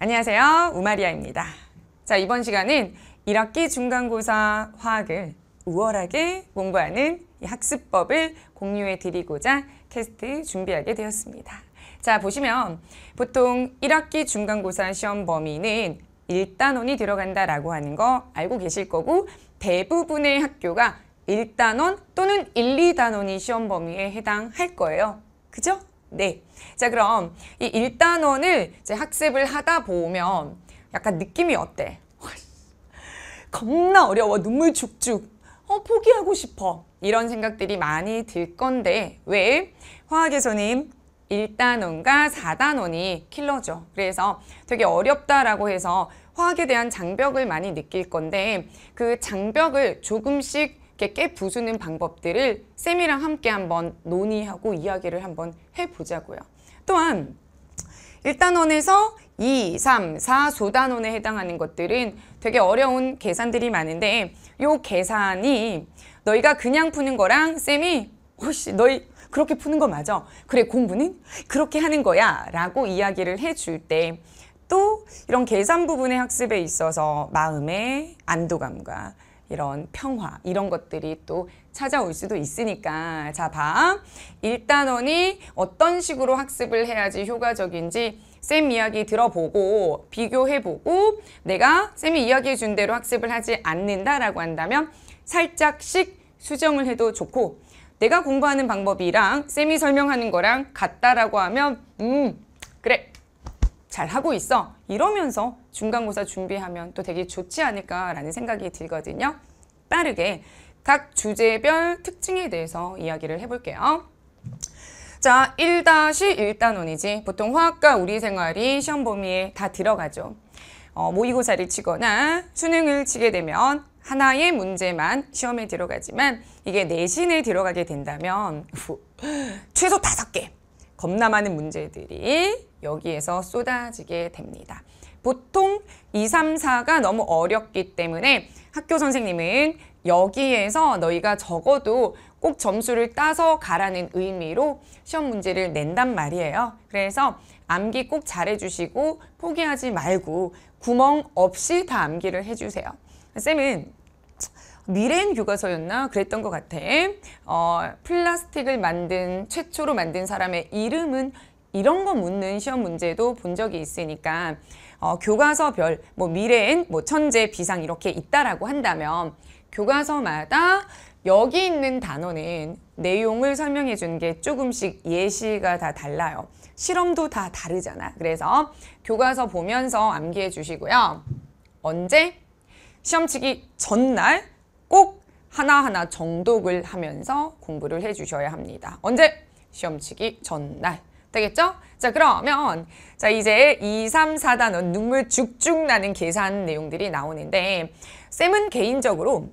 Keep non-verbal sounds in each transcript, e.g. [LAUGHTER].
안녕하세요. 우마리아입니다. 자, 이번 시간은 1학기 중간고사 화학을 우월하게 공부하는 이 학습법을 공유해 드리고자 테스트 준비하게 되었습니다. 자, 보시면 보통 1학기 중간고사 시험 범위는 1단원이 들어간다라고 하는 거 알고 계실 거고 대부분의 학교가 1단원 또는 1, 2단원이 시험 범위에 해당할 거예요. 그죠? 네. 자, 그럼 이 1단원을 이제 학습을 하다 보면 약간 느낌이 어때? [LAUGHS] 겁나 어려워. 눈물 쭉쭉. 어, 포기하고 싶어. 이런 생각들이 많이 들 건데 왜? 화학에서는 1단원과 4단원이 킬러죠. 그래서 되게 어렵다라고 해서 화학에 대한 장벽을 많이 느낄 건데 그 장벽을 조금씩 이렇게 깨 부수는 방법들을 쌤이랑 함께 한번 논의하고 이야기를 한번 해보자고요. 또한 1단원에서 2, 3, 4 소단원에 해당하는 것들은 되게 어려운 계산들이 많은데 요 계산이 너희가 그냥 푸는 거랑 쌤이 혹시 너희 그렇게 푸는 거 맞아. 그래 공부는 그렇게 하는 거야 라고 이야기를 해줄 때 또 이런 계산 부분의 학습에 있어서 마음의 안도감과 이런 평화 이런 것들이 또 찾아올 수도 있으니까 자 봐. 1단원이 어떤 식으로 학습을 해야지 효과적인지 쌤 이야기 들어보고 비교해보고 내가 쌤이 이야기해준 대로 학습을 하지 않는다라고 한다면 살짝씩 수정을 해도 좋고 내가 공부하는 방법이랑 쌤이 설명하는 거랑 같다라고 하면 음 그래 잘하고 있어 이러면서 중간고사 준비하면 또 되게 좋지 않을까라는 생각이 들거든요. 빠르게 각 주제별 특징에 대해서 이야기를 해볼게요. 자, 1-1단원이지 보통 화학과 우리 생활이 시험 범위에 다 들어가죠. 어, 모의고사를 치거나 수능을 치게 되면 하나의 문제만 시험에 들어가지만 이게 내신에 들어가게 된다면 후, 최소 다섯 개 겁나 많은 문제들이 여기에서 쏟아지게 됩니다. 보통 2, 3, 4가 너무 어렵기 때문에 학교 선생님은 여기에서 너희가 적어도 꼭 점수를 따서 가라는 의미로 시험 문제를 낸단 말이에요. 그래서 암기 꼭 잘해주시고 포기하지 말고 구멍 없이 다 암기를 해주세요. 쌤은 미래엔 교과서였나 그랬던 것 같아. 어, 플라스틱을 만든 최초로 만든 사람의 이름은 이런 거 묻는 시험 문제도 본 적이 있으니까 어, 교과서별 뭐 미래엔 뭐 천재 비상 이렇게 있다라고 한다면 교과서마다 여기 있는 단어는 내용을 설명해 주는 게 조금씩 예시가 다 달라요. 실험도 다 다르잖아. 그래서 교과서 보면서 암기해 주시고요. 언제? 시험 치기 전날 꼭 하나하나 정독을 하면서 공부를 해 주셔야 합니다. 언제? 시험 치기 전날. 되겠죠? 자 그러면 자 이제 2, 3, 4단원 눈물 쭉쭉 나는 계산 내용들이 나오는데 쌤은 개인적으로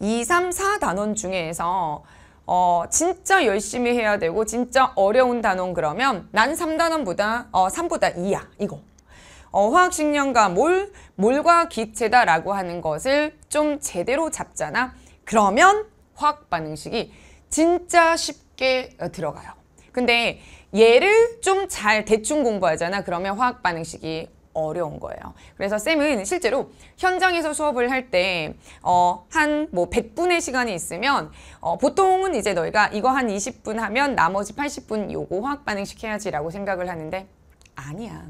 2, 3, 4단원 중에서 어, 진짜 열심히 해야 되고 진짜 어려운 단원 그러면 난 3단원보다 어, 3보다 2야 이거 어, 화학식량과 몰, 몰과 기체다 라고 하는 것을 좀 제대로 잡잖아 그러면 화학반응식이 진짜 쉽게 어, 들어가요 근데 얘를 좀 잘 대충 공부하잖아. 그러면 화학 반응식이 어려운 거예요. 그래서 쌤은 실제로 현장에서 수업을 할 때 어, 한 뭐 100분의 시간이 있으면 어, 보통은 이제 너희가 이거 한 20분 하면 나머지 80분 요거 화학 반응식 해야지라고 생각을 하는데 아니야.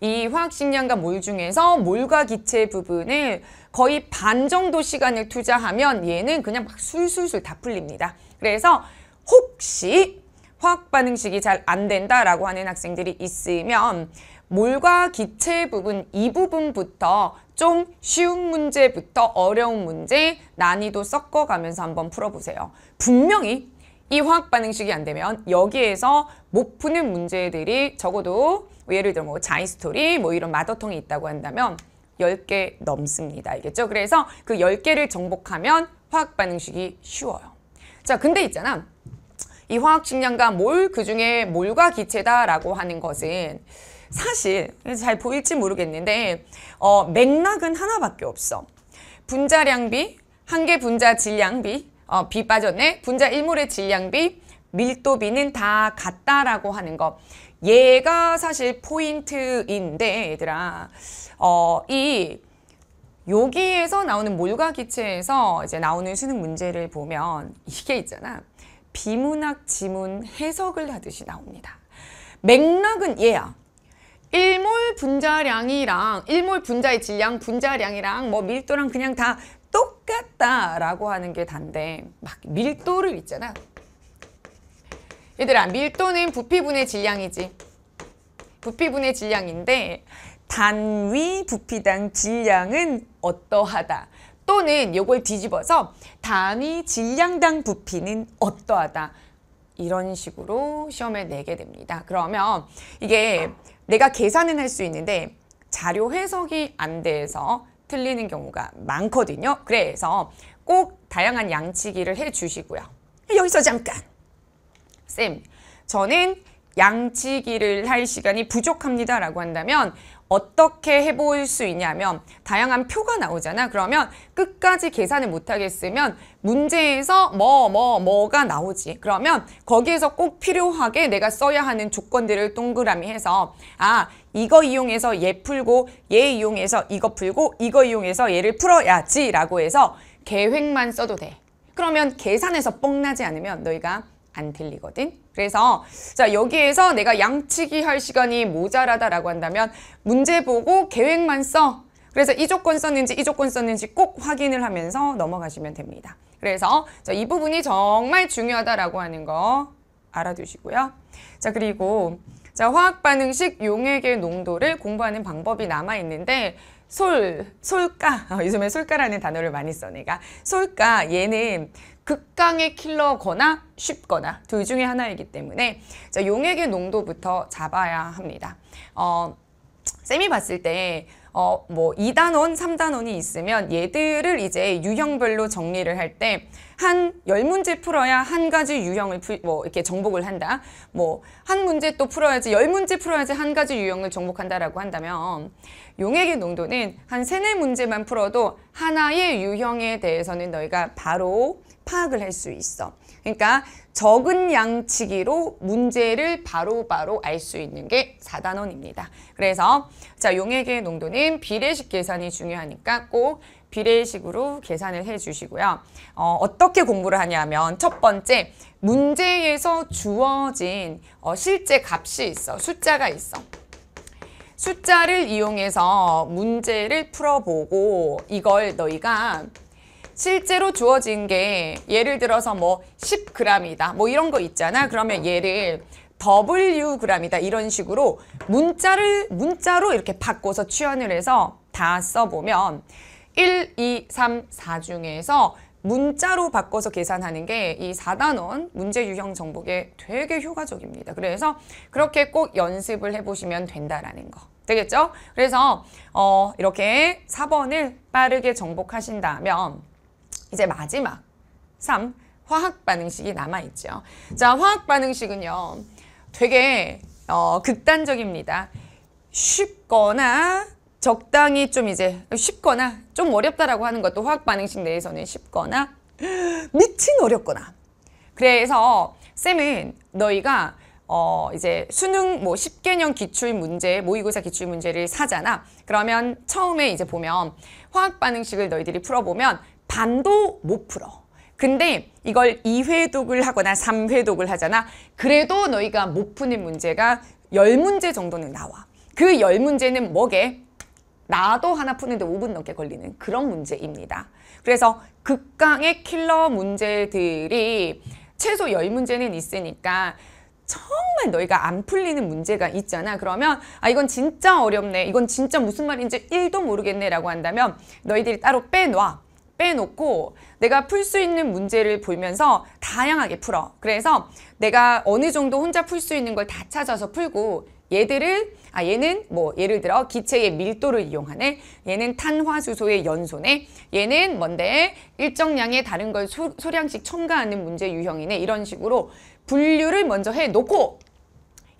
이 화학식량과 몰 중에서 몰과 기체 부분을 거의 반 정도 시간을 투자하면 얘는 그냥 막 술술술 다 풀립니다. 그래서 혹시 화학 반응식이 잘 안 된다라고 하는 학생들이 있으면 몰과 기체 부분 이 부분부터 좀 쉬운 문제부터 어려운 문제 난이도 섞어가면서 한번 풀어보세요. 분명히 이 화학 반응식이 안 되면 여기에서 못 푸는 문제들이 적어도 뭐 예를 들어 뭐 자이스토리 뭐 이런 마더통이 있다고 한다면 열 개 넘습니다. 알겠죠? 그래서 그 열개를 정복하면 화학 반응식이 쉬워요. 자, 근데 있잖아. 이 화학 측량과 몰, 그 중에 몰과 기체다라고 하는 것은 사실 잘 보일지 모르겠는데 어, 맥락은 하나밖에 없어. 분자량비, 한 개 분자 질량비, 어, 비 빠졌네. 분자 일몰의 질량비, 밀도비는 다 같다라고 하는 것. 얘가 사실 포인트인데 얘들아 어, 이 여기에서 나오는 몰과 기체에서 이제 나오는 수능 문제를 보면 이게 있잖아. 비문학 지문 해석을 하듯이 나옵니다. 맥락은 얘야. 일몰 분자량이랑 일몰 분자의 질량, 분자량이랑 뭐 밀도랑 그냥 다 똑같다라고 하는 게 단데 막 밀도를 있잖아. 얘들아 밀도는 부피분의 질량이지. 부피분의 질량인데 단위 부피당 질량은 어떠하다. 또는 요걸 뒤집어서 단위 질량당 부피는 어떠하다. 이런 식으로 시험에 내게 됩니다. 그러면 이게 내가 계산은 할 수 있는데 자료 해석이 안 돼서 틀리는 경우가 많거든요. 그래서 꼭 다양한 양치기를 해주시고요. 여기서 잠깐! 쌤, 저는 양치기를 할 시간이 부족합니다 라고 한다면 어떻게 해볼 수 있냐면 다양한 표가 나오잖아. 그러면 끝까지 계산을 못하겠으면 문제에서 뭐, 뭐, 뭐가 나오지. 그러면 거기에서 꼭 필요하게 내가 써야 하는 조건들을 동그라미 해서 아, 이거 이용해서 얘 풀고 얘 이용해서 이거 풀고 이거 이용해서 얘를 풀어야지 라고 해서 계획만 써도 돼. 그러면 계산에서 뻥나지 않으면 너희가 안 틀리거든. 그래서 자 여기에서 내가 양치기 할 시간이 모자라다라고 한다면 문제 보고 계획만 써. 그래서 이 조건 썼는지 이 조건 썼는지 꼭 확인을 하면서 넘어가시면 됩니다. 그래서 자, 이 부분이 정말 중요하다라고 하는 거 알아두시고요. 자 그리고 자 화학 반응식 용액의 농도를 공부하는 방법이 남아 있는데 솔, 솔가, 어, 요즘에 솔가라는 단어를 많이 써 내가. 솔가, 얘는 극강의 킬러거나 쉽거나 둘 중에 하나이기 때문에 자, 용액의 농도부터 잡아야 합니다. 어, 쌤이 봤을 때 어, 뭐 2단원, 3단원이 있으면 얘들을 이제 유형별로 정리를 할 때 한 열문제 풀어야 한 가지 유형을 풀, 뭐 이렇게 정복을 한다. 뭐 한 문제 또 풀어야지 열문제 풀어야지 한 가지 유형을 정복한다라고 한다면 용액의 농도는 한 세네 문제만 풀어도 하나의 유형에 대해서는 너희가 바로 파악을 할 수 있어. 그러니까 적은 양치기로 문제를 바로바로 알 수 있는 게 사단원입니다 그래서 자 용액의 농도는 비례식 계산이 중요하니까 꼭 비례식으로 계산을 해주시고요. 어, 어떻게 공부를 하냐면 첫 번째 문제에서 주어진 어, 실제 값이 있어. 숫자가 있어. 숫자를 이용해서 문제를 풀어보고 이걸 너희가 실제로 주어진 게 예를 들어서 뭐 10g이다 뭐 이런 거 있잖아 그러면 얘를 Wg이다 이런 식으로 문자를 문자로 이렇게 바꿔서 취환을 해서 다 써보면 1, 2, 3, 4 중에서 문자로 바꿔서 계산하는 게 이 4단원 문제 유형 정복에 되게 효과적입니다. 그래서 그렇게 꼭 연습을 해보시면 된다라는 거. 되겠죠? 그래서 어, 이렇게 4번을 빠르게 정복하신다면 이제 마지막 3. 화학 반응식이 남아있죠. 자, 화학 반응식은요. 되게 어, 극단적입니다. 쉽거나 적당히 좀 이제 쉽거나 좀 어렵다라고 하는 것도 화학 반응식 내에서는 쉽거나 [GASPS] 미친 어렵거나 그래서 쌤은 너희가 어 이제 수능 뭐 10개년 기출 문제 모의고사 기출 문제를 사잖아 그러면 처음에 이제 보면 화학 반응식을 너희들이 풀어보면 반도 못 풀어. 근데 이걸 2회독을 하거나 3회독을 하잖아. 그래도 너희가 못 푸는 문제가 10문제 정도는 나와. 그 10문제는 뭐게? 나도 하나 푸는데 5분 넘게 걸리는 그런 문제입니다. 그래서 극강의 킬러 문제들이 최소 10문제는 있으니까 정말 너희가 안 풀리는 문제가 있잖아. 그러면 아 이건 진짜 어렵네. 이건 진짜 무슨 말인지 1도 모르겠네 라고 한다면 너희들이 따로 빼놔. 빼놓고 내가 풀 수 있는 문제를 보면서 다양하게 풀어. 그래서 내가 어느 정도 혼자 풀 수 있는 걸 다 찾아서 풀고 얘들을 아 얘는 뭐 예를 들어 기체의 밀도를 이용하네 얘는 탄화수소의 연소네 얘는 뭔데 일정량의 다른 걸 소, 소 량씩 첨가하는 문제 유형이네 이런 식으로 분류를 먼저 해놓고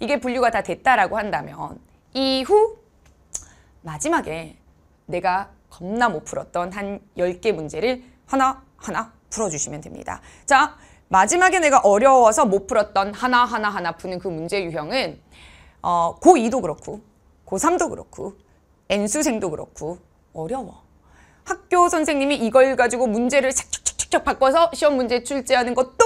이게 분류가 다 됐다라고 한다면 이후 마지막에 내가 겁나 못 풀었던 한 10개 문제를 하나하나 풀어주시면 됩니다. 자, 마지막에 내가 어려워서 못 풀었던 하나하나 하나 푸는 그 문제 유형은 어, 고2도 그렇고 고3도 그렇고 N수생도 그렇고 어려워. 학교 선생님이 이걸 가지고 문제를 착착착착 바꿔서 시험 문제 출제하는 것도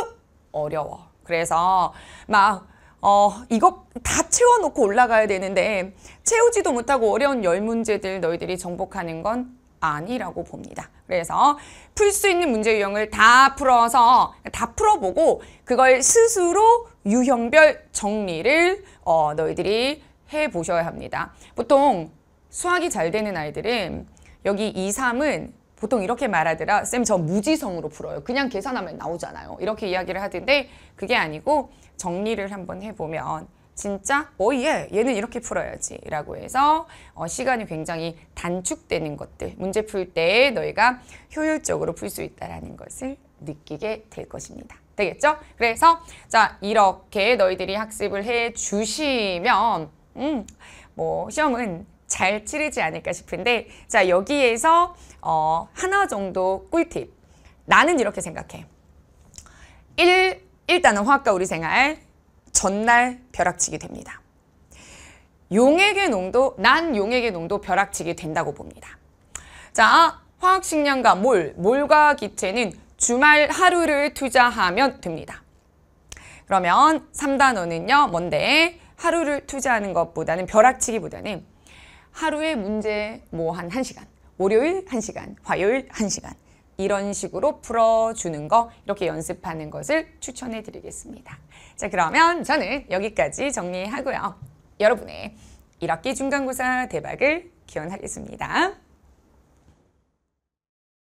어려워. 그래서 막 어, 이거 다 채워놓고 올라가야 되는데 채우지도 못하고 어려운 열 문제들 너희들이 정복하는 건 아니라고 봅니다. 그래서 풀 수 있는 문제 유형을 다 풀어서 다 풀어보고 그걸 스스로 유형별 정리를 어, 너희들이 해보셔야 합니다. 보통 수학이 잘 되는 아이들은 여기 2, 3은 보통 이렇게 말하더라 쌤 저 무지성으로 풀어요 그냥 계산하면 나오잖아요 이렇게 이야기를 하던데 그게 아니고 정리를 한번 해보면 진짜 어예 얘는 이렇게 풀어야지 라고 해서 어, 시간이 굉장히 단축되는 것들 문제 풀 때 너희가 효율적으로 풀 수 있다는 것을 느끼게 될 것입니다. 되겠죠? 그래서 자 이렇게 너희들이 학습을 해 주시면 음, 뭐 시험은 잘 치르지 않을까 싶은데 자 여기에서 어, 하나 정도 꿀팁 나는 이렇게 생각해 1 일단은 화학과 우리 생활 전날 벼락치기 됩니다. 용액의 농도, 난 용액의 농도 벼락치기 된다고 봅니다. 자, 화학식량과 몰, 몰과 기체는 주말 하루를 투자하면 됩니다. 그러면 3단원은요, 뭔데? 하루를 투자하는 것보다는 벼락치기보다는 하루의 문제 뭐 한 1시간, 월요일 1시간, 화요일 1시간 이런 식으로 풀어주는 거 이렇게 연습하는 것을 추천해 드리겠습니다. 자 그러면 저는 여기까지 정리하고요. 여러분의 1학기 중간고사 대박을 기원하겠습니다.